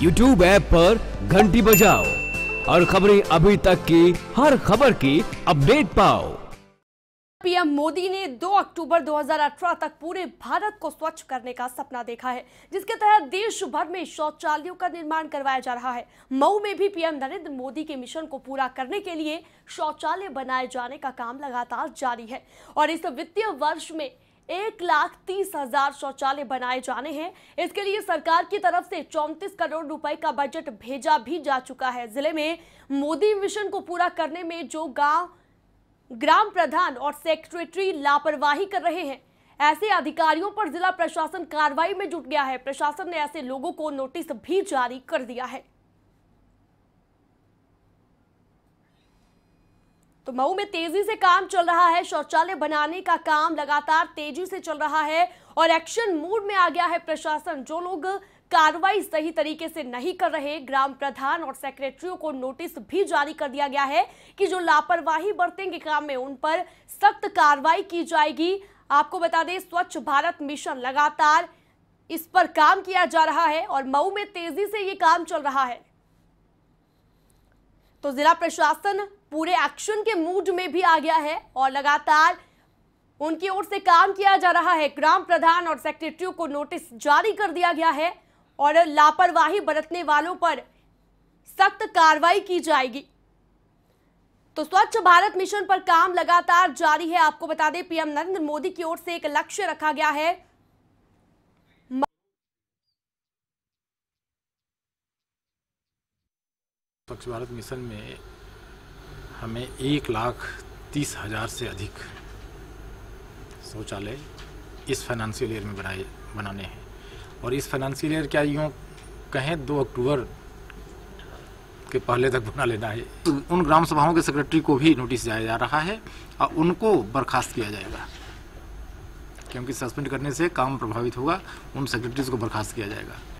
YouTube app पर घंटी बजाओ और खबरें अभी तक की हर खबर की अपडेट पाओ पीएम मोदी ने 2 अक्टूबर 2018 तक पूरे भारत को स्वच्छ करने का सपना देखा है जिसके तहत देश भर में शौचालयों का निर्माण करवाया जा रहा है मऊ में भी पीएम नरेंद्र मोदी के मिशन को पूरा करने के लिए शौचालय बनाए जाने का काम लगातार जारी है और इस वित्तीय वर्ष में एक लाख तीस हजार शौचालय बनाए जाने हैं इसके लिए सरकार की तरफ से चौंतीस करोड़ रुपए का बजट भेजा भी जा चुका है जिले में मोदी मिशन को पूरा करने में जो गांव ग्राम प्रधान और सेक्रेटरी लापरवाही कर रहे हैं ऐसे अधिकारियों पर जिला प्रशासन कार्रवाई में जुट गया है प्रशासन ने ऐसे लोगों को नोटिस भी जारी कर दिया है तो मऊ में तेजी से काम चल रहा है शौचालय बनाने का काम लगातार तेजी से चल रहा है और एक्शन मूड में आ गया है प्रशासन जो लोग कार्रवाई सही तरीके से नहीं कर रहे ग्राम प्रधान और सेक्रेटरियों को नोटिस भी जारी कर दिया गया है कि जो लापरवाही बरतेंगे काम में उन पर सख्त कार्रवाई की जाएगी आपको बता दें स्वच्छ भारत मिशन लगातार इस पर काम किया जा रहा है और मऊ में तेजी से ये काम चल रहा है तो जिला प्रशासन पूरे एक्शन के मूड में भी आ गया है और लगातार उनकी ओर से काम किया जा रहा है ग्राम प्रधान और सेक्रेटरी को नोटिस जारी कर दिया गया है और लापरवाही बरतने वालों पर सख्त कार्रवाई की जाएगी तो स्वच्छ भारत मिशन पर काम लगातार जारी है आपको बता दें पीएम नरेंद्र मोदी की ओर से एक लक्ष्य रखा गया है स्वच्छ भारत मिशन में हमें एक लाख तीस हज़ार से अधिक शौचालय इस फाइनेंशियल ईयर में बनाए बनाने हैं और इस फाइनेंशियल ईयर क्या यूँ कहें दो अक्टूबर के पहले तक बना लेना है तो उन ग्राम सभाओं के सेक्रेटरी को भी नोटिस दिया जा रहा है और उनको बर्खास्त किया जाएगा क्योंकि सस्पेंड करने से काम प्रभावित होगा उन सेक्रेटरीज को बर्खास्त किया जाएगा